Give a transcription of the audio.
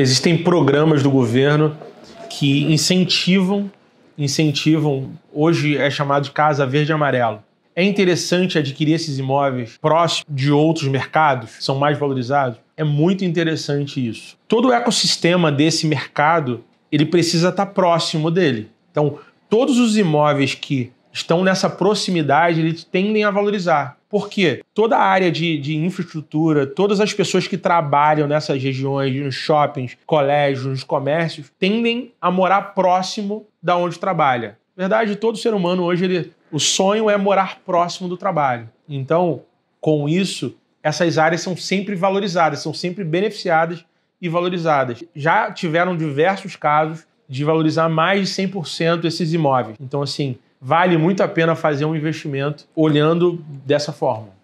existem programas do governo que incentivam, incentivam, hoje é chamado de casa verde e amarelo. É interessante adquirir esses imóveis próximos de outros mercados, são mais valorizados. É muito interessante isso. Todo o ecossistema desse mercado, ele precisa estar próximo dele. Então, todos os imóveis que estão nessa proximidade, eles tendem a valorizar. Porque toda a área de, de, infraestrutura, todas as pessoas que trabalham nessas regiões, nos shoppings, colégios, nos comércios, tendem a morar próximo da onde trabalha. Na verdade, todo ser humano hoje, ele, o sonho é morar próximo do trabalho. Então, com isso, essas áreas são sempre valorizadas, são sempre beneficiadas e valorizadas. Já tiveram diversos casos de valorizar mais de 100% esses imóveis. Então, assim, vale muito a pena fazer um investimento olhando dessa forma.